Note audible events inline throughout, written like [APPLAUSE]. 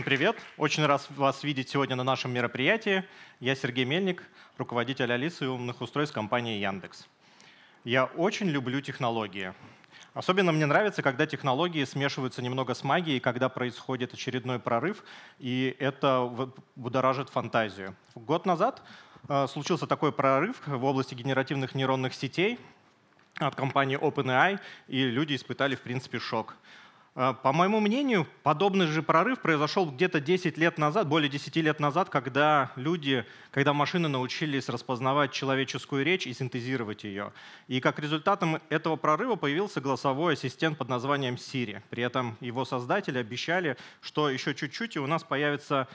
Всем привет! Очень рад вас видеть сегодня на нашем мероприятии. Я Сергей Мельник, руководитель Алисы и умных устройств компании Яндекс. Я очень люблю технологии. Особенно мне нравится, когда технологии смешиваются немного с магией, когда происходит очередной прорыв, и это будоражит фантазию. Год назад э, случился такой прорыв в области генеративных нейронных сетей от компании OpenAI, и люди испытали, в принципе, шок. Э, по моему мнению, подобный же прорыв произошел где-то 10 лет назад, более 10 лет назад, когда люди, когда машины научились распознавать человеческую речь и синтезировать ее. И как результатом этого прорыва появился голосовой ассистент под названием Siri. При этом его создатели обещали, что еще чуть-чуть и у нас появится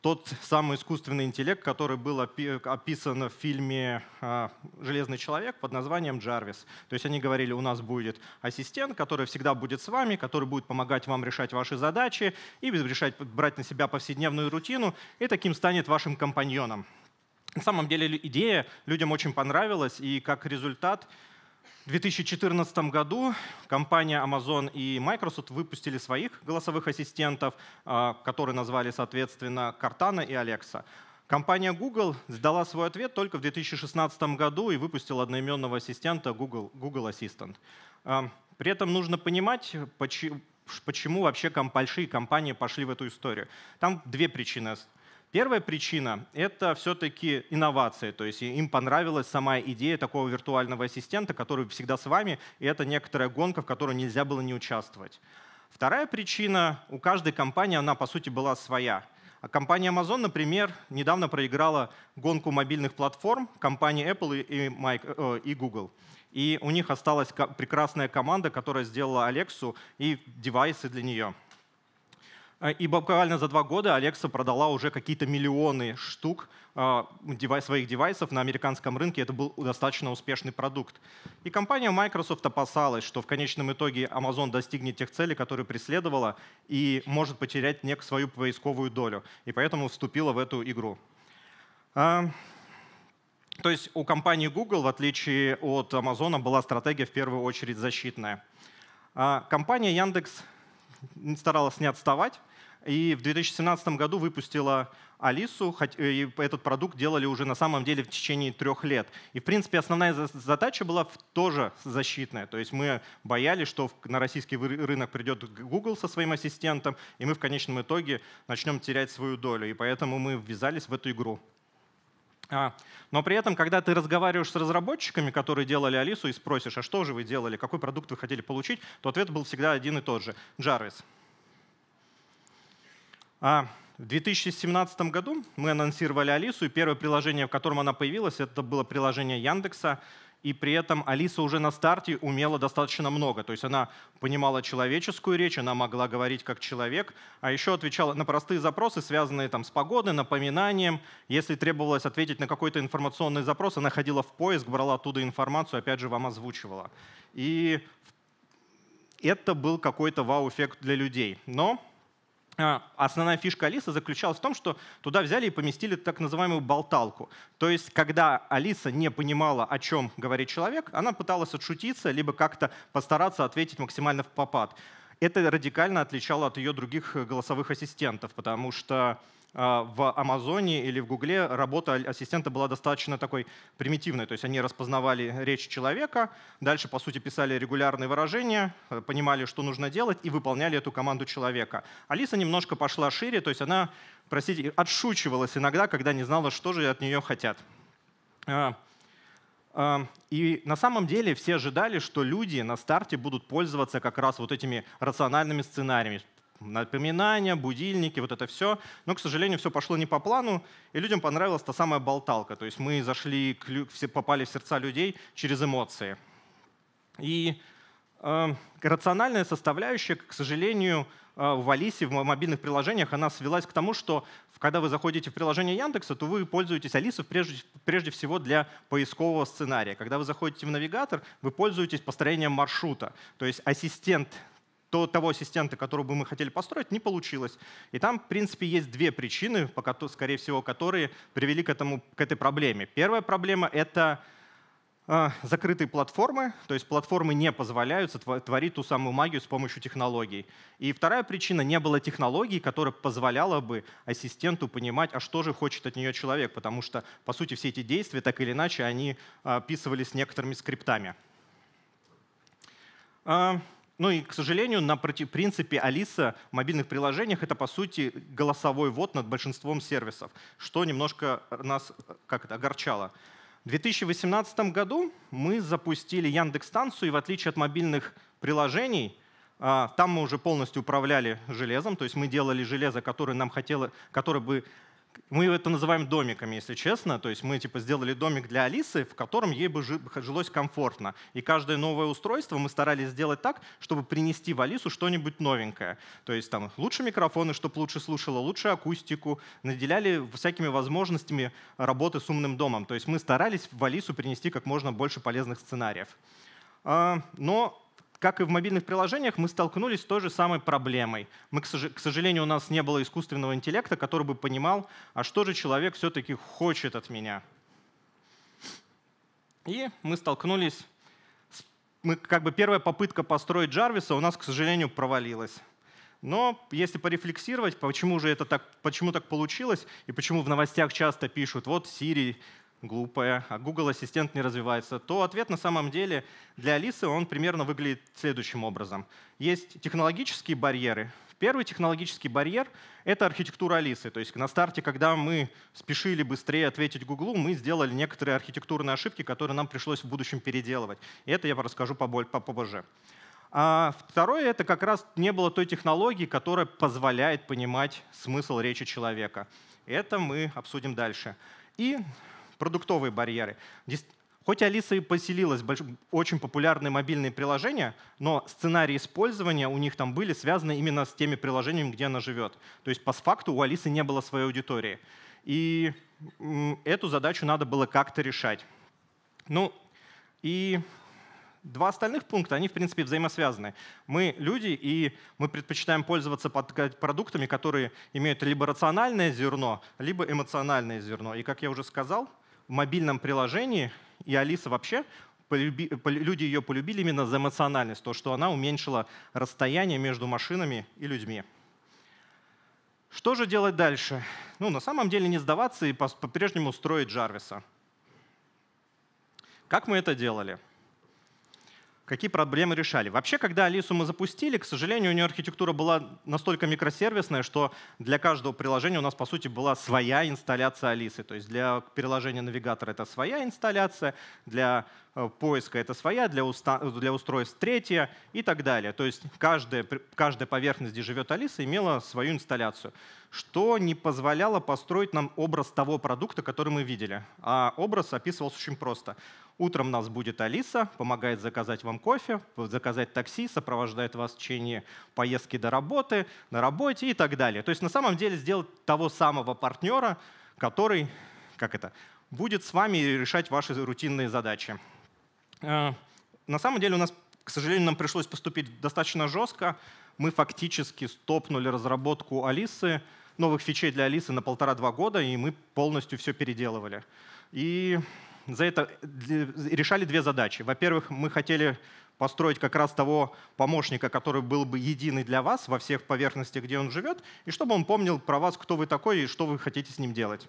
тот самый искусственный интеллект, который был описан в фильме а, «Железный человек» под названием «Джарвис». То есть они говорили, у нас будет ассистент, который всегда будет с вами, который будет помогать вам решать ваши задачи и решать, брать на себя повседневную рутину, и таким станет вашим компаньоном. На самом деле идея людям очень понравилась, и как результат в 2014 году компания Amazon и Microsoft выпустили своих голосовых ассистентов, а, которые назвали, соответственно, Cortana и Alexa. Компания Google сдала свой ответ только в 2016 году и выпустила одноименного ассистента Google, Google Assistant. А, при этом нужно понимать, почему вообще большие компании пошли в эту историю. Там две причины Первая причина — это все-таки инновации, то есть им понравилась сама идея такого виртуального ассистента, который всегда с вами, и это некоторая гонка, в которой нельзя было не участвовать. Вторая причина — у каждой компании она, по сути, была своя. А компания Amazon, например, недавно проиграла гонку мобильных платформ компании Apple и, Mike, э, и Google. И у них осталась прекрасная команда, которая сделала Alexa и девайсы для нее. А, и буквально за два года Alexa продала уже какие-то миллионы штук а, своих девайсов на американском рынке. Это был достаточно успешный продукт. И компания Microsoft опасалась, что в конечном итоге Amazon достигнет тех целей, которые преследовала, и может потерять нек свою поисковую долю. И поэтому вступила в эту игру. А, то есть у компании Google, в отличие от Amazon, была стратегия в первую очередь защитная. Компания Яндекс старалась не отставать и в 2017 году выпустила Алису, э, и этот продукт делали уже на самом деле в течение трех лет. И, в принципе, основная задача была тоже защитная. То есть мы боялись, что на российский рынок придет Google со своим ассистентом, и мы в конечном итоге начнем терять свою долю. И поэтому мы ввязались в эту игру. А, но при этом, когда ты разговариваешь с разработчиками, которые делали Алису, и спросишь, а что же вы делали, какой продукт вы хотели получить, то ответ был всегда один и тот же — Jarvis. А в 2017 году мы анонсировали Алису, и первое приложение, в котором она появилась, это было приложение Яндекса. И при этом Алиса уже на старте умела достаточно много. То есть она понимала человеческую речь, она могла говорить как человек, а еще отвечала на простые запросы, связанные там, с погодой, напоминанием. Если требовалось ответить на какой-то информационный запрос, она ходила в поиск, брала оттуда информацию, опять же, вам озвучивала. И это был какой-то вау-эффект для людей. Но а, основная фишка Алисы заключалась в том, что туда взяли и поместили так называемую болталку. То есть, когда Алиса не понимала, о чем говорит человек, она пыталась отшутиться, либо как-то постараться ответить максимально в попад. Это радикально отличало от ее других э, голосовых ассистентов, потому что а, в Амазоне или в Гугле работа ассистента была достаточно такой примитивной. То есть они распознавали речь человека, дальше, по сути, писали регулярные выражения, э, понимали, что нужно делать, и выполняли эту команду человека. Алиса немножко пошла шире, то есть она, простите, отшучивалась иногда, когда не знала, что же от нее хотят. А, а, и на самом деле все ожидали, что люди на старте будут пользоваться как раз вот этими рациональными сценариями, напоминания, будильники, вот это все. Но, к сожалению, все пошло не по плану, и людям понравилась та самая болталка. То есть мы зашли, попали в сердца людей через эмоции. И э, рациональная составляющая, к сожалению, э, в Алисе, в мобильных приложениях, она свелась к тому, что когда вы заходите в приложение Яндекса, то вы пользуетесь Алисой прежде, прежде всего для поискового сценария. Когда вы заходите в навигатор, вы пользуетесь построением маршрута. То есть ассистент то, того ассистента, которого бы мы хотели построить, не получилось. И там, в принципе, есть две причины, скорее всего, которые привели к, этому, к этой проблеме. Первая проблема — это э, закрытые платформы, то есть платформы не позволяют творить ту самую магию с помощью технологий. И вторая причина — не было технологий, которая позволяла бы ассистенту понимать, а что же хочет от нее человек, потому что, по сути, все эти действия, так или иначе, они э, описывались некоторыми скриптами. Э, ну и, к сожалению, на принципе Алиса в мобильных приложениях это, по сути, голосовой ввод над большинством сервисов, что немножко нас как это, огорчало. В 2018 году мы запустили Яндекс-станцию, и в отличие от мобильных приложений, а, там мы уже полностью управляли железом, то есть мы делали железо, которое, нам хотело, которое бы мы это называем домиками, если честно. То есть мы типа сделали домик для Алисы, в котором ей бы жилось комфортно. И каждое новое устройство мы старались сделать так, чтобы принести в Алису что-нибудь новенькое. То есть там лучше микрофоны, чтобы лучше слушала, лучше акустику. Наделяли всякими возможностями работы с умным домом. То есть мы старались в Алису принести как можно больше полезных сценариев. А, но как и в мобильных приложениях, мы столкнулись с той же самой проблемой. Мы, к сожалению, у нас не было искусственного интеллекта, который бы понимал, а что же человек все-таки хочет от меня. И мы столкнулись, с, мы, как бы первая попытка построить Джарвиса у нас, к сожалению, провалилась. Но если порефлексировать, почему же это так, почему так получилось, и почему в новостях часто пишут, вот Siri глупая, а Google Ассистент не развивается, то ответ на самом деле для Алисы он примерно выглядит следующим образом. Есть технологические барьеры. Первый технологический барьер — это архитектура Алисы. То есть на старте, когда мы спешили быстрее ответить Гуглу, мы сделали некоторые архитектурные ошибки, которые нам пришлось в будущем переделывать. И это я расскажу попозже. А второе — это как раз не было той технологии, которая позволяет понимать смысл речи человека. Это мы обсудим дальше. И продуктовые барьеры. Хоть Алиса и поселилась, очень популярные мобильные приложения, но сценарии использования у них там были связаны именно с теми приложениями, где она живет. То есть по факту у Алисы не было своей аудитории. И эту задачу надо было как-то решать. Ну и два остальных пункта, они в принципе взаимосвязаны. Мы люди, и мы предпочитаем пользоваться э, продуктами, которые имеют либо рациональное зерно, либо эмоциональное зерно. И как я уже сказал, в мобильном приложении, и Алиса вообще, полюби, люди ее полюбили именно за эмоциональность, то, что она уменьшила расстояние между машинами и людьми. Что же делать дальше? Ну, на самом деле не сдаваться и по-прежнему строить Джарвиса. Как мы это делали? какие проблемы решали. Вообще, когда Алису мы запустили, к сожалению, у нее архитектура была настолько микросервисная, что для каждого приложения у нас, по сути, была своя инсталляция Алисы. То есть для приложения навигатора это своя инсталляция, для э, поиска это своя, для, уста... для устройств третья и так далее. То есть каждая, каждая поверхность, где живет Алиса, имела свою инсталляцию, что не позволяло построить нам образ того продукта, который мы видели. А образ описывался очень просто. Утром нас будет Алиса, помогает заказать вам кофе, заказать такси, сопровождает вас в течение поездки до работы, на работе и так далее. То есть на самом деле сделать того самого партнера, который, как это, будет с вами решать ваши рутинные задачи. Э, на самом деле у нас, к сожалению, нам пришлось поступить достаточно жестко. Мы фактически стопнули разработку Алисы, новых фичей для Алисы на полтора-два года, и мы полностью все переделывали. И за это решали две задачи. Во-первых, мы хотели построить как раз того помощника, который был бы единый для вас во всех поверхностях, где он живет, и чтобы он помнил про вас, кто вы такой и что вы хотите с ним делать.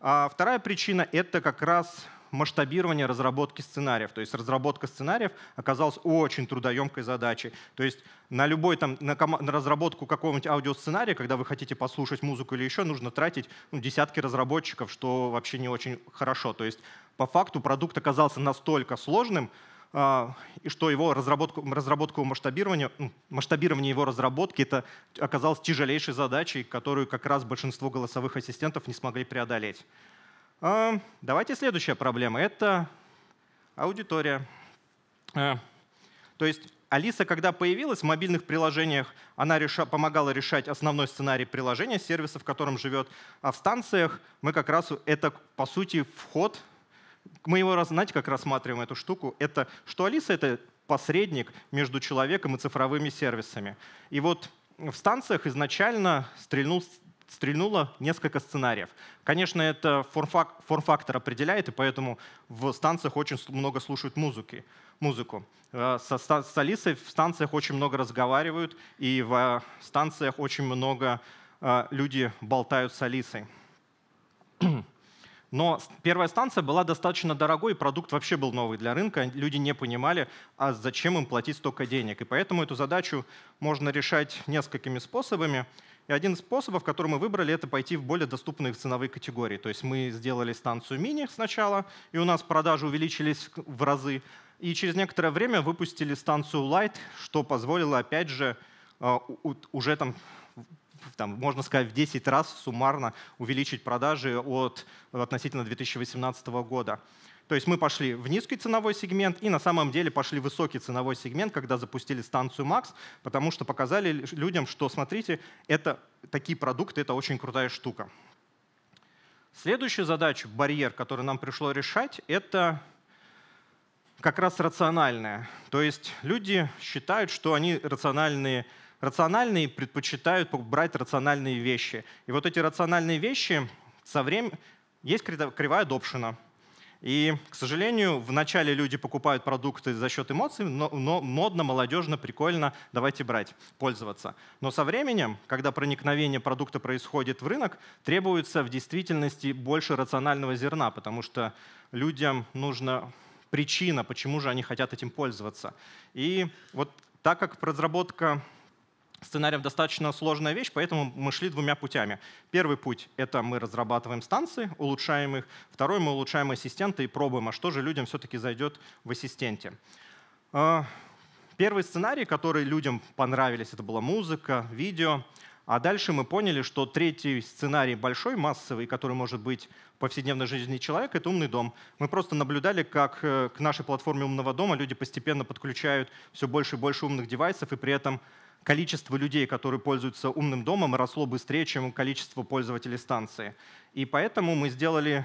А вторая причина — это как раз масштабирование разработки сценариев. То есть разработка сценариев оказалась очень трудоемкой задачей. То есть на любой там, на, ком- на разработку какого-нибудь аудиосценария, когда вы хотите послушать музыку или еще, нужно тратить ну, десятки разработчиков, что вообще не очень хорошо. То есть по факту продукт оказался настолько сложным, а, и что его разработку, разработку масштабирования, масштабирование его разработки это оказалось тяжелейшей задачей, которую как раз большинство голосовых ассистентов не смогли преодолеть. А, давайте следующая проблема. Это аудитория. А, то есть Алиса, когда появилась в мобильных приложениях, она реша, помогала решать основной сценарий приложения, сервиса, в котором живет. А в станциях мы как раз это, по сути, вход мы его, знаете, как рассматриваем эту штуку, это что Алиса — это посредник между человеком и цифровыми сервисами. И вот в станциях изначально стрельнул стрельнуло несколько сценариев. Конечно, это форм-фактор определяет, и поэтому в станциях очень много слушают музыки, музыку. Э, со, с Алисой в станциях очень много разговаривают, и в э, станциях очень много э, люди болтают с Алисой. Но первая станция была достаточно дорогой, и продукт вообще был новый для рынка. Люди не понимали, а зачем им платить столько денег. И поэтому эту задачу можно решать несколькими способами. И один из способов, который мы выбрали, это пойти в более доступные ценовые категории. То есть мы сделали станцию мини сначала, и у нас продажи увеличились в разы. И через некоторое время выпустили станцию Light, что позволило, опять же, э, уже там там, можно сказать, в 10 раз суммарно увеличить продажи от, относительно 2018 года. То есть мы пошли в низкий ценовой сегмент и на самом деле пошли в высокий ценовой сегмент, когда запустили станцию Max, потому что показали людям, что, смотрите, это, такие продукты — это очень крутая штука. Следующая задача, барьер, который нам пришло решать, это как раз рациональная. То есть люди считают, что они рациональные Рациональные предпочитают брать рациональные вещи. И вот эти рациональные вещи со временем... Есть кривая Добшина. И, к сожалению, вначале люди покупают продукты за счет эмоций, но, но модно, молодежно, прикольно, давайте брать, пользоваться. Но со временем, когда проникновение продукта происходит в рынок, требуется в действительности больше рационального зерна, потому что людям нужна причина, почему же они хотят этим пользоваться. И вот так как разработка сценариев достаточно сложная вещь, поэтому мы шли двумя путями. Первый путь — это мы разрабатываем станции, улучшаем их. Второй — мы улучшаем ассистенты и пробуем, а что же людям все-таки зайдет в ассистенте. А, первый сценарий, который людям понравились, это была музыка, видео. А дальше мы поняли, что третий сценарий большой, массовый, который может быть в повседневной жизни человека, это умный дом. Мы просто наблюдали, как э, к нашей платформе умного дома люди постепенно подключают все больше и больше умных девайсов, и при этом количество людей, которые пользуются умным домом, росло быстрее, чем количество пользователей станции. И поэтому мы сделали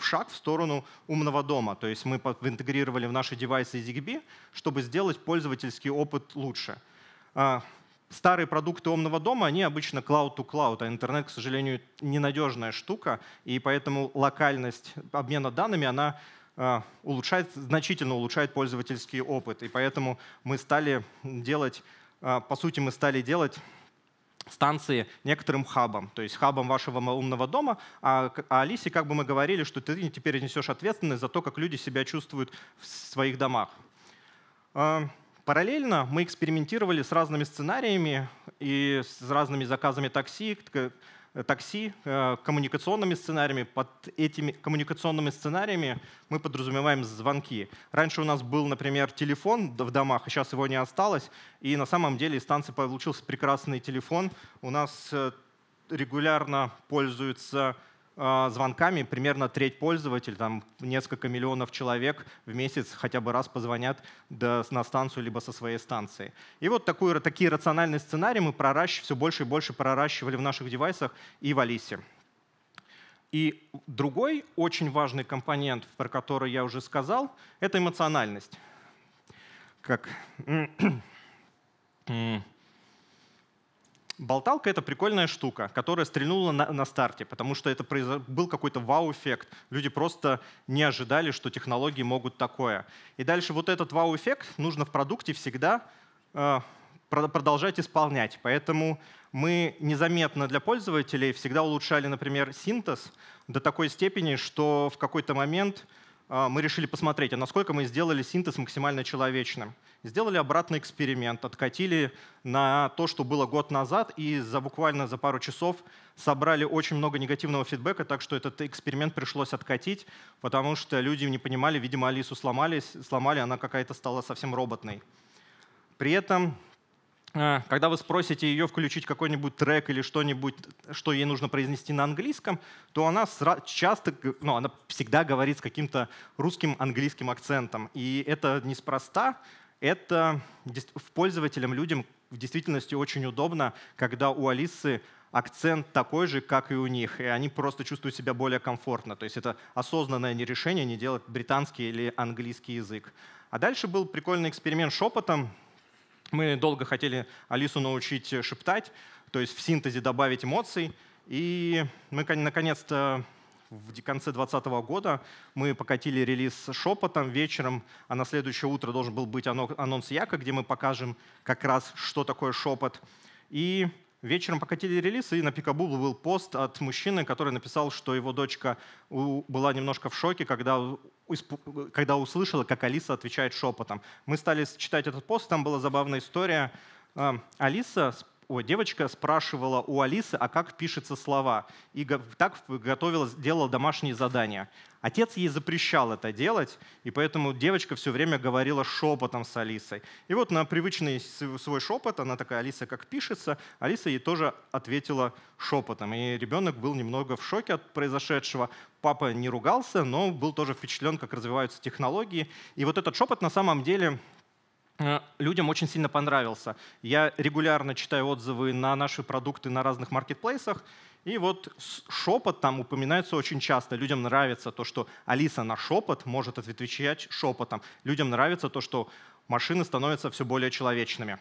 шаг в сторону умного дома. То есть мы интегрировали в наши девайсы ZigBee, чтобы сделать пользовательский опыт лучше. А, старые продукты умного дома, они обычно cloud-to-cloud, а интернет, к сожалению, ненадежная штука, и поэтому локальность обмена данными, она Э, улучшает, значительно улучшает пользовательский опыт. И поэтому мы стали делать, э, по сути, мы стали делать станции некоторым хабом, то есть хабом вашего умного дома, а, а Алисе как бы мы говорили, что ты теперь несешь ответственность за то, как люди себя чувствуют в своих домах. Э, параллельно мы экспериментировали с разными сценариями и с разными заказами такси, такси э, коммуникационными сценариями. Под этими коммуникационными сценариями мы подразумеваем звонки. Раньше у нас был, например, телефон в домах, а сейчас его не осталось. И на самом деле из станции получился прекрасный телефон. У нас э, регулярно пользуются Э, звонками примерно треть пользователей, там несколько миллионов человек в месяц хотя бы раз позвонят на станцию либо со своей станции. И вот такую, такие рациональные сценарии мы проращ, все больше и больше проращивали в наших девайсах и в Алисе. И другой очень важный компонент, про который я уже сказал, это эмоциональность. Как [CLEARS THROAT] Болталка — это прикольная штука, которая стрельнула на, на старте, потому что это произо... был какой-то вау-эффект. Люди просто не ожидали, что технологии могут такое. И дальше вот этот вау-эффект нужно в продукте всегда э, продолжать исполнять. Поэтому мы незаметно для пользователей всегда улучшали, например, синтез до такой степени, что в какой-то момент — а, мы решили посмотреть, а насколько мы сделали синтез максимально человечным. Сделали обратный эксперимент, откатили на то, что было год назад, и за буквально за пару часов собрали очень много негативного фидбэка, так что этот эксперимент пришлось откатить, потому что люди не понимали, видимо, Алису сломали, сломали она какая-то стала совсем роботной. При этом Э, когда вы спросите ее включить какой-нибудь трек или что-нибудь, что ей нужно произнести на английском, то она часто, ну, она всегда говорит с каким-то русским английским акцентом. И это неспроста, это пользователям, людям в действительности очень удобно, когда у Алисы акцент такой же, как и у них, и они просто чувствуют себя более комфортно. То есть это осознанное не решение не делать британский или английский язык. А дальше был прикольный эксперимент шепотом. Мы долго хотели Алису научить шептать, то есть в синтезе добавить эмоций. И мы наконец-то в конце 2020 года мы покатили релиз шепотом вечером, а на следующее утро должен был быть анонс Яка, где мы покажем как раз, что такое шепот. И Вечером покатили релиз, и на Пикабу был пост от мужчины, который написал, что его дочка была немножко в шоке, когда, когда услышала, как Алиса отвечает шепотом. Мы стали читать этот пост, там была забавная история. Эм, Алиса о, девочка спрашивала у Алисы, а как пишется слова, и так готовила, делала домашние задания. Отец ей запрещал это делать, и поэтому девочка все время говорила шепотом с Алисой. И вот на привычный свой шепот, она такая, Алиса, как пишется, Алиса ей тоже ответила шепотом. И ребенок был немного в шоке от произошедшего. Папа не ругался, но был тоже впечатлен, как развиваются технологии. И вот этот шепот на самом деле Э, людям очень сильно понравился. Я регулярно читаю отзывы на наши продукты на разных маркетплейсах, и вот шепот там упоминается очень часто. Людям нравится то, что Алиса на шепот может отвечать шепотом. Людям нравится то, что машины становятся все более человечными.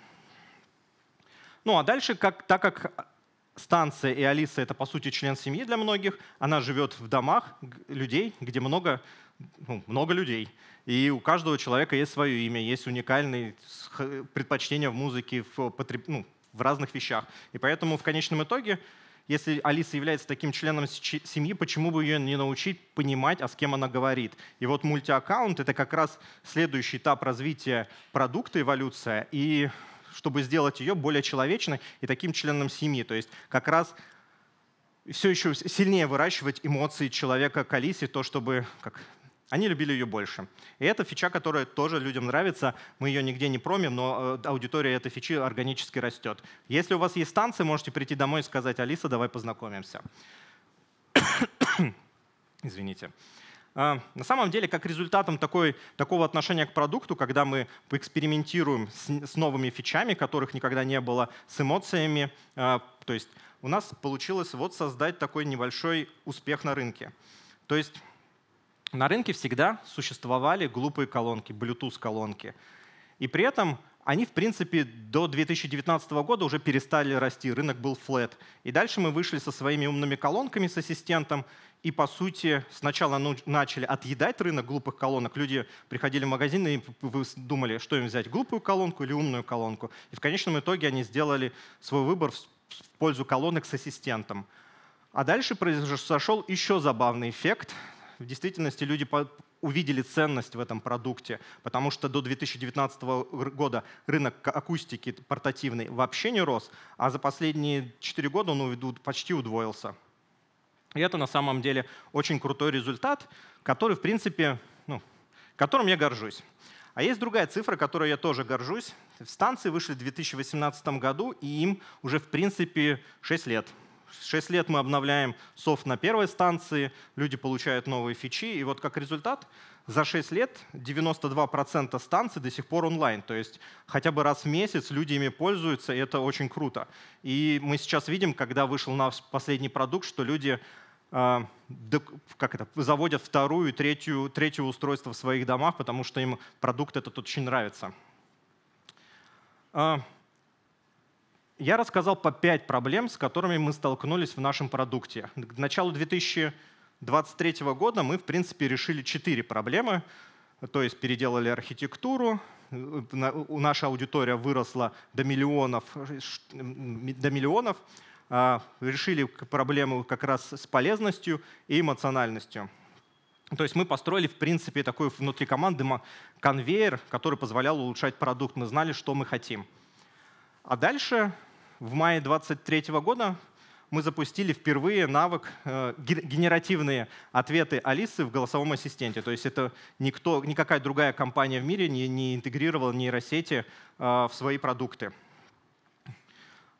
Ну а дальше, как, так как станция и Алиса — это, по сути, член семьи для многих. Она живет в домах людей, где много, ну, много людей. И у каждого человека есть свое имя, есть уникальные предпочтения в музыке, в, ну, в разных вещах. И поэтому в конечном итоге, если Алиса является таким членом семьи, почему бы ее не научить понимать, а с кем она говорит? И вот мультиаккаунт — это как раз следующий этап развития продукта, эволюция. И чтобы сделать ее более человечной и таким членом семьи. То есть как раз все еще сильнее выращивать эмоции человека к Алисе, то, чтобы как, они любили ее больше. И это фича, которая тоже людям нравится. Мы ее нигде не промим, но э, аудитория этой фичи органически растет. Если у вас есть станции, можете прийти домой и сказать, Алиса, давай познакомимся. [COUGHS] Извините. А, на самом деле, как результатом такой, такого отношения к продукту, когда мы экспериментируем с, с новыми фичами, которых никогда не было, с эмоциями, а, то есть у нас получилось вот создать такой небольшой успех на рынке. То есть на рынке всегда существовали глупые колонки, Bluetooth-колонки. И при этом они, в принципе, до 2019 года уже перестали расти, рынок был flat, И дальше мы вышли со своими умными колонками, с ассистентом, и, по сути, сначала ну, начали отъедать рынок глупых колонок. Люди приходили в магазин и думали, что им взять, глупую колонку или умную колонку. И в конечном итоге они сделали свой выбор в пользу колонок с ассистентом. А дальше произошел еще забавный эффект. В действительности люди увидели ценность в этом продукте, потому что до 2019 года рынок акустики портативный вообще не рос, а за последние 4 года он почти удвоился. И это на самом деле очень крутой результат, который, в принципе, ну, которым я горжусь. А есть другая цифра, которой я тоже горжусь. В Станции вышли в 2018 году, и им уже, в принципе, 6 лет. 6 лет мы обновляем софт на первой станции, люди получают новые фичи, и вот как результат за 6 лет 92% станций до сих пор онлайн. То есть хотя бы раз в месяц люди ими пользуются, и это очень круто. И мы сейчас видим, когда вышел наш последний продукт, что люди а, как это, заводят вторую и третью, третье устройство в своих домах, потому что им продукт этот очень нравится. А, я рассказал по 5 проблем, с которыми мы столкнулись в нашем продукте. К началу 2023 года мы, в принципе, решили 4 проблемы. То есть переделали архитектуру, э, наша аудитория выросла до миллионов, э, до миллионов а, решили проблему как раз с полезностью и эмоциональностью. То есть мы построили, в принципе, такой внутри команды конвейер, который позволял улучшать продукт. Мы знали, что мы хотим. А дальше, в мае 2023 года, мы запустили впервые навык э, генеративные ответы Алисы в голосовом ассистенте. То есть это никто, никакая другая компания в мире не, не интегрировала нейросети э, в свои продукты.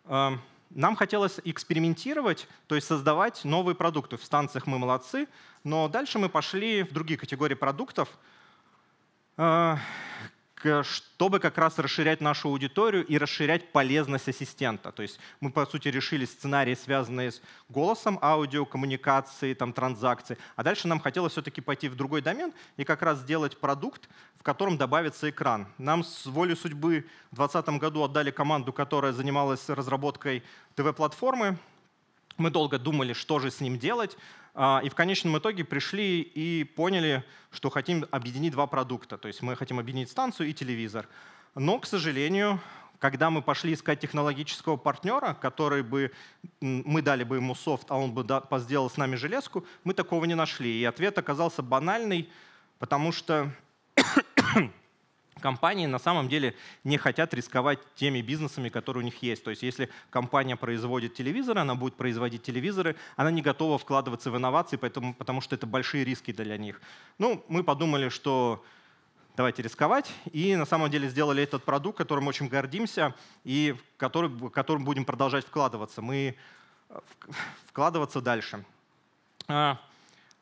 Эм, нам хотелось экспериментировать, то есть создавать новые продукты. В станциях мы молодцы, но дальше мы пошли в другие категории продуктов, э, чтобы как раз расширять нашу аудиторию и расширять полезность ассистента. То есть мы, по сути, решили сценарии, связанные с голосом, аудио, коммуникацией, там, транзакции, А дальше нам хотелось все-таки пойти в другой домен и как раз сделать продукт, в котором добавится экран. Нам с волей судьбы в 2020 году отдали команду, которая занималась разработкой ТВ-платформы, мы долго думали, что же с ним делать, а, и в конечном итоге пришли и поняли, что хотим объединить два продукта. То есть мы хотим объединить станцию и телевизор. Но, к сожалению, когда мы пошли искать технологического партнера, который бы мы дали бы ему софт, а он бы сделал с нами железку, мы такого не нашли. И ответ оказался банальный, потому что компании на самом деле не хотят рисковать теми бизнесами, которые у них есть. То есть если компания производит телевизоры, она будет производить телевизоры, она не готова вкладываться в инновации, поэтому, потому что это большие риски для них. Ну, мы подумали, что давайте рисковать. И на самом деле сделали этот продукт, которым очень гордимся и который, которым будем продолжать вкладываться. Мы э, вкладываться дальше. А,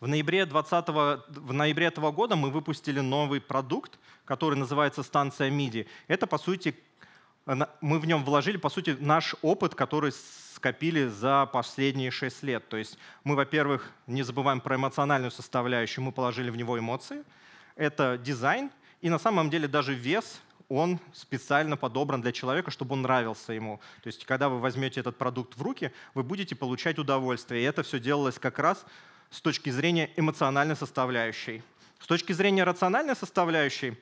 в ноябре, 20 в ноябре этого года мы выпустили новый продукт, который называется «Станция MIDI». Это, по сути, мы в нем вложили, по сути, наш опыт, который скопили за последние 6 лет. То есть мы, во-первых, не забываем про эмоциональную составляющую, мы положили в него эмоции. Это дизайн, и на самом деле даже вес, он специально подобран для человека, чтобы он нравился ему. То есть когда вы возьмете этот продукт в руки, вы будете получать удовольствие. И это все делалось как раз с точки зрения эмоциональной составляющей. С точки зрения рациональной составляющей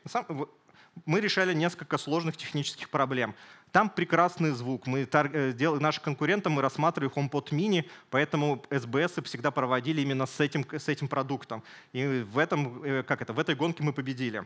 мы решали несколько сложных технических проблем. Там прекрасный звук. Мы, э, дел, наши конкуренты мы рассматривали HomePod mini, поэтому SBS всегда проводили именно с этим, с этим продуктом. И в, этом, э, как это, в этой гонке мы победили.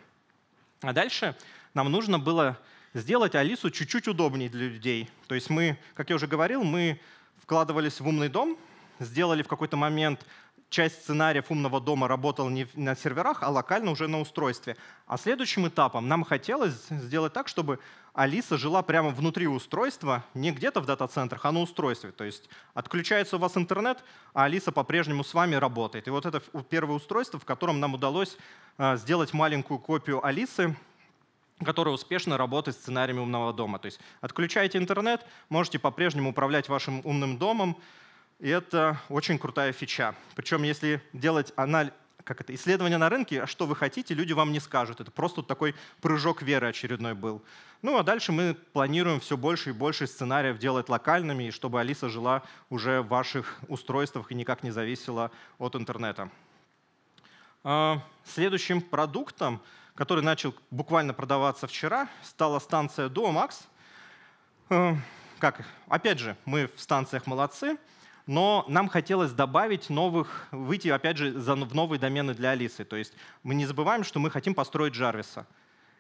А дальше нам нужно было сделать Алису чуть-чуть удобнее для людей. То есть мы, как я уже говорил, мы вкладывались в умный дом, сделали в какой-то момент часть сценариев «Умного дома» работала не на серверах, а локально уже на устройстве. А следующим этапом нам хотелось сделать так, чтобы Алиса жила прямо внутри устройства, не где-то в дата-центрах, а на устройстве. То есть отключается у вас интернет, а Алиса по-прежнему с вами работает. И вот это первое устройство, в котором нам удалось а, сделать маленькую копию Алисы, которая успешно работает с сценариями умного дома. То есть отключаете интернет, можете по-прежнему управлять вашим умным домом, и это очень крутая фича. Причем, если делать анализ, как это, исследование на рынке, а что вы хотите, люди вам не скажут. Это просто такой прыжок веры очередной был. Ну а дальше мы планируем все больше и больше сценариев делать локальными, чтобы Алиса жила уже в ваших устройствах и никак не зависела от интернета. А, следующим продуктом, который начал буквально продаваться вчера, стала станция Duomax. Э, как? Опять же, мы в станциях молодцы но нам хотелось добавить новых, выйти опять же в новые домены для Алисы. То есть мы не забываем, что мы хотим построить Джарвиса.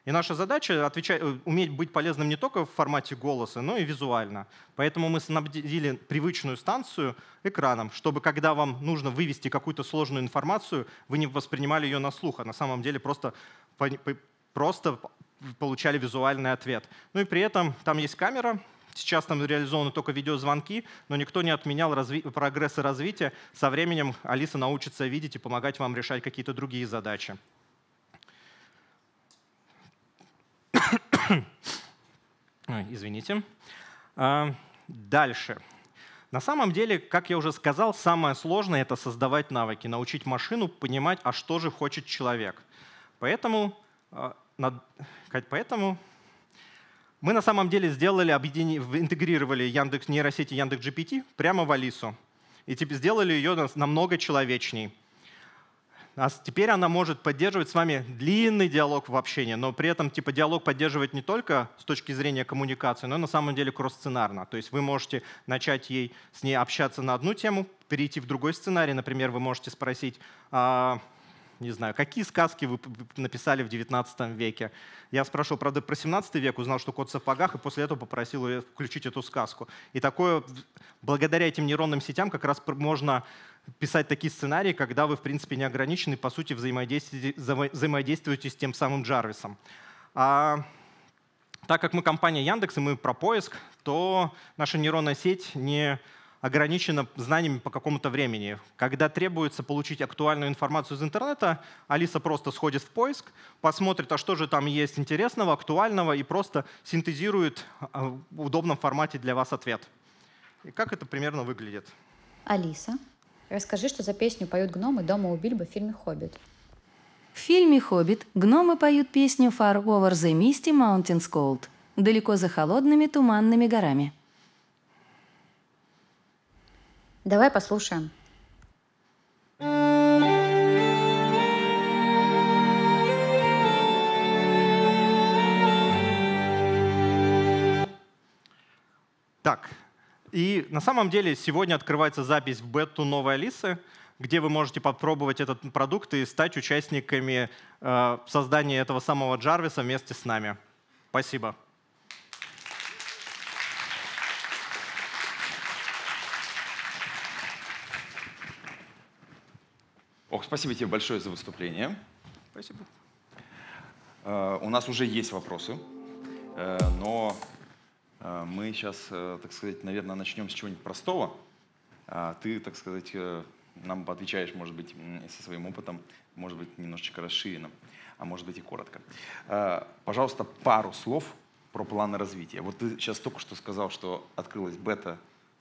И наша задача отвечать, э, уметь быть полезным не только в формате голоса, но и визуально. Поэтому мы снабдили привычную станцию экраном, чтобы когда вам нужно вывести какую-то сложную информацию, вы не воспринимали ее на слух, а на самом деле просто, просто получали визуальный ответ. Ну и при этом там есть камера, Сейчас там реализованы только видеозвонки, но никто не отменял прогресс и развитие. Со временем Алиса научится видеть и помогать вам решать какие-то другие задачи. [COUGHS] Извините. А, дальше. На самом деле, как я уже сказал, самое сложное — это создавать навыки, научить машину понимать, а что же хочет человек. Поэтому, а, поэтому мы на самом деле сделали, объедини... интегрировали Яндекс нейросети Яндекс GPT прямо в Алису. И теперь сделали ее намного человечней. А теперь она может поддерживать с вами длинный диалог в общении, но при этом типа диалог поддерживать не только с точки зрения коммуникации, но на самом деле кросс-сценарно. То есть вы можете начать ей, с ней общаться на одну тему, перейти в другой сценарий. Например, вы можете спросить, а, не знаю, какие сказки вы написали в 19 веке. Я спрашивал, правда, про 17 век, узнал, что кот в сапогах, и после этого попросил включить эту сказку. И такое, благодаря этим нейронным сетям как раз можно писать такие сценарии, когда вы, в принципе, не ограничены, по сути, взаимодействуете, взаимодействуете с тем самым Джарвисом. А так как мы компания Яндекс и мы про поиск, то наша нейронная сеть не ограничено знаниями по какому-то времени. Когда требуется получить актуальную информацию из интернета, Алиса просто сходит в поиск, посмотрит, а что же там есть интересного, актуального, и просто синтезирует а, в удобном формате для вас ответ. И как это примерно выглядит? Алиса, расскажи, что за песню поют гномы дома у Бильбо в фильме «Хоббит». В фильме «Хоббит» гномы поют песню «Far over the misty mountains cold» – «Далеко за холодными туманными горами». Давай послушаем. Так, и на самом деле сегодня открывается запись в бету «Новой Алисы», где вы можете попробовать этот продукт и стать участниками э, создания этого самого Джарвиса вместе с нами. Спасибо. Ох, спасибо тебе большое за выступление. Спасибо. Э, у нас уже есть вопросы, э, но э, мы сейчас, так сказать, наверное, начнем с чего-нибудь простого. А ты, так сказать, нам отвечаешь, может быть, со своим опытом, может быть, немножечко расширенным, а может быть и коротко. Пожалуйста, пару слов про планы развития. Вот ты сейчас только что сказал, что открылась бета,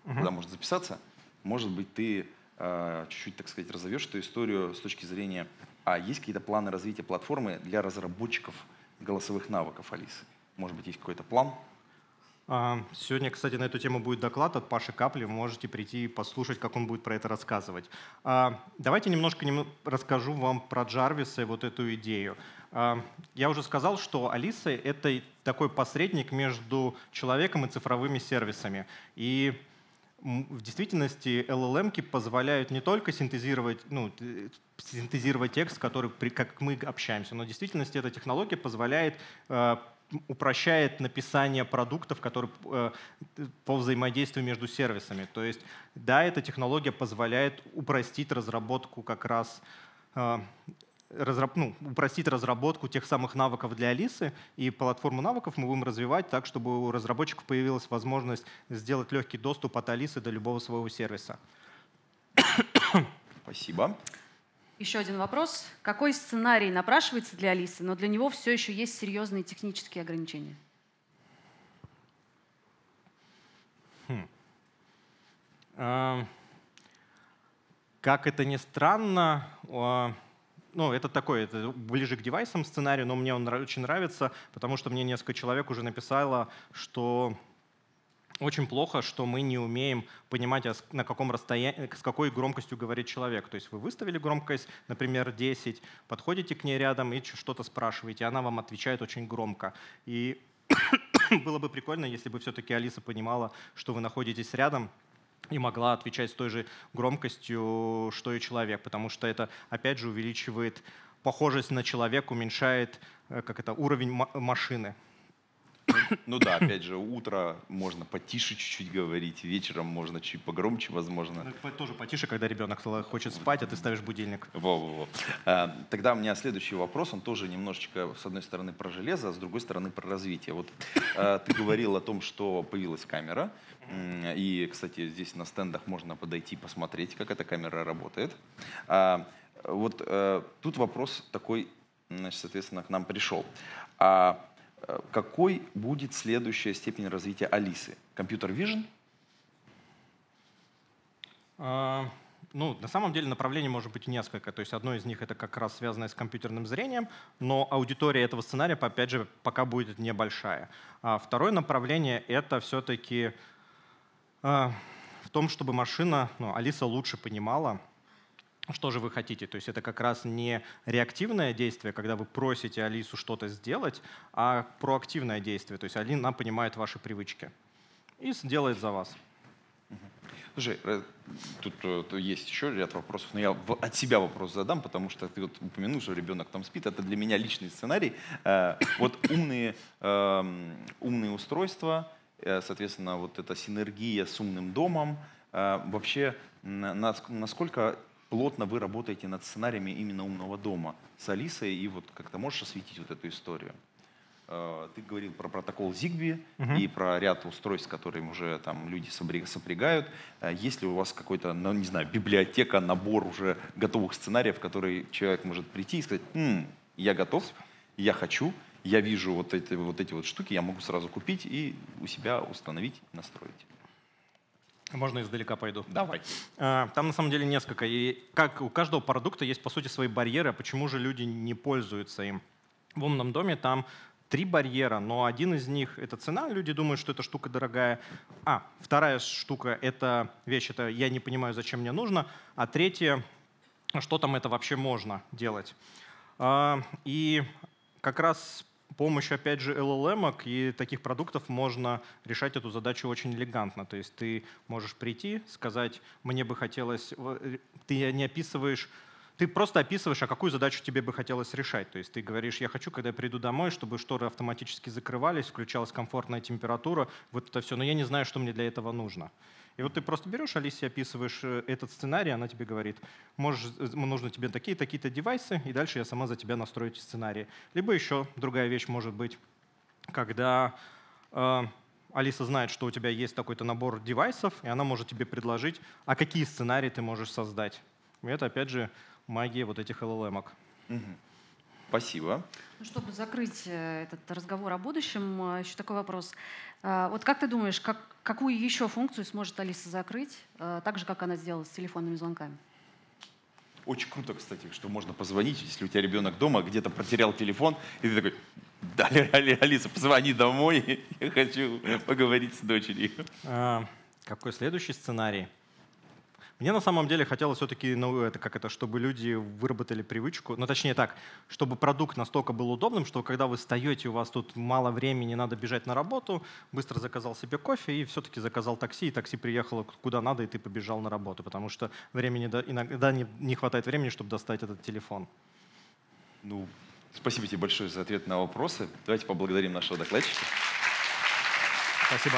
угу. куда можно записаться. Может быть, ты Э, чуть-чуть, так сказать, разовешь эту историю с точки зрения, а есть какие-то планы развития платформы для разработчиков голосовых навыков, Алисы? Может быть, есть какой-то план? А, сегодня, кстати, на эту тему будет доклад от Паши Капли. Вы можете прийти и послушать, как он будет про это рассказывать. А, давайте немножко расскажу вам про Джарвиса и вот эту идею. А, я уже сказал, что Алиса — это такой посредник между человеком и цифровыми сервисами. И в действительности LLM позволяют не только синтезировать, ну, синтезировать текст, который, при, как мы общаемся, но в действительности эта технология позволяет э, упрощает написание продуктов, которые э, по взаимодействию между сервисами. То есть, да, эта технология позволяет упростить разработку как раз э, разраб, ну, упростить разработку тех самых навыков для Алисы, и платформу навыков мы будем развивать так, чтобы у разработчиков появилась возможность сделать легкий доступ от Алисы до любого своего сервиса. Спасибо. Еще один вопрос. Какой сценарий напрашивается для Алисы, но для него все еще есть серьезные технические ограничения? Хм. А, как это ни странно, а, ну, это такой, это ближе к девайсам сценарий, но мне он очень нравится, потому что мне несколько человек уже написало, что очень плохо, что мы не умеем понимать, а на каком расстоянии, с какой громкостью говорит человек. То есть вы выставили громкость, например, 10, подходите к ней рядом и что-то спрашиваете, она вам отвечает очень громко. И [COUGHS] было бы прикольно, если бы все-таки Алиса понимала, что вы находитесь рядом, и могла отвечать с той же громкостью, что и человек, потому что это, опять же, увеличивает похожесть на человека, уменьшает э, как это, уровень машины. Ну, ну да, опять же, утро можно потише чуть-чуть говорить, вечером можно чуть погромче, возможно. Ну, тоже потише, когда ребенок хочет спать, а ты ставишь будильник. Во, во, во. Тогда у меня следующий вопрос, он тоже немножечко, с одной стороны, про железо, а с другой стороны, про развитие. Вот а, ты говорил о том, что появилась камера, и, кстати, здесь на стендах можно подойти посмотреть, как эта камера работает. А, вот э, тут вопрос такой, значит, соответственно, к нам пришел. А, э, какой будет следующая степень развития Алисы? Компьютер Vision? А, ну, на самом деле направлений может быть несколько. То есть одно из них это как раз связано с компьютерным зрением, но аудитория этого сценария, опять же, пока будет небольшая. А второе направление это все-таки а, в том, чтобы машина, ну, Алиса лучше понимала, что же вы хотите. То есть это как раз не реактивное действие, когда вы просите Алису что-то сделать, а проактивное действие. То есть Алина понимает ваши привычки и сделает за вас. Слушай, э, тут э, есть еще ряд вопросов, но я от себя вопрос задам, потому что ты вот упомянул, что ребенок там спит. Это для меня личный сценарий. Э, вот умные, эм, умные устройства, Э, соответственно, вот эта синергия с умным домом. Э, вообще, насколько плотно вы работаете над сценариями именно умного дома с Алисой, и вот как-то можешь осветить вот эту историю? Э, ты говорил про протокол Zigbee угу. и про ряд устройств, которые уже там люди сопрягают. Есть ли у вас какой-то, ну, не знаю, библиотека, набор уже готовых сценариев, в который человек может прийти и сказать, М, я готов, я хочу, я вижу вот эти вот, эти вот штуки, я могу сразу купить и у себя установить, настроить. Можно издалека пойду? Давай. А, там на самом деле несколько. И как у каждого продукта есть, по сути, свои барьеры, а почему же люди не пользуются им? В умном доме там три барьера, но один из них — это цена. Люди думают, что эта штука дорогая. А, вторая штука — это вещь, это я не понимаю, зачем мне нужно. А третья — а что там это вообще можно делать? И как раз помощью, опять же, LLM и таких продуктов можно решать эту задачу очень элегантно. То есть ты можешь прийти, сказать, мне бы хотелось, э, ты не описываешь ты просто описываешь, а какую задачу тебе бы хотелось решать. То есть ты говоришь, я хочу, когда я приду домой, чтобы шторы автоматически закрывались, включалась комфортная температура, вот это все. Но я не знаю, что мне для этого нужно. И вот ты просто берешь, Алисе описываешь э, этот сценарий, она тебе говорит, можешь, э, нужно тебе такие, такие-то девайсы, и дальше я сама за тебя настрою эти сценарии. Либо еще другая вещь может быть, когда э, Алиса знает, что у тебя есть такой-то набор девайсов, и она может тебе предложить, а какие сценарии ты можешь создать. И это, опять же, магия вот этих LLM-ок. Угу. Спасибо. Ну, чтобы закрыть э, этот разговор о будущем, э, еще такой вопрос. Э, вот как ты думаешь, как, какую еще функцию сможет Алиса закрыть, так же, как она сделала с телефонными звонками? Очень круто, кстати, что можно позвонить, если у тебя ребенок дома где-то протерял телефон, и ты такой, да, Алиса, позвони домой, [LAUGHS] я хочу поговорить с дочерью. А, какой следующий сценарий? Мне на самом деле хотелось все-таки, ну, это как это, чтобы люди выработали привычку, ну, точнее так, чтобы продукт настолько был удобным, что когда вы встаете, у вас тут мало времени, надо бежать на работу, быстро заказал себе кофе и все-таки заказал такси, и такси приехало куда надо, и ты побежал на работу, потому что времени иногда не хватает времени, чтобы достать этот телефон. Ну, спасибо тебе большое за ответ на вопросы. Давайте поблагодарим нашего докладчика. Спасибо.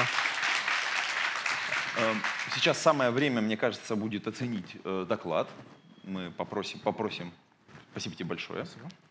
Эм, сейчас самое время, мне кажется, будет оценить э, доклад. Мы попросим, попросим. Спасибо тебе большое. Спасибо.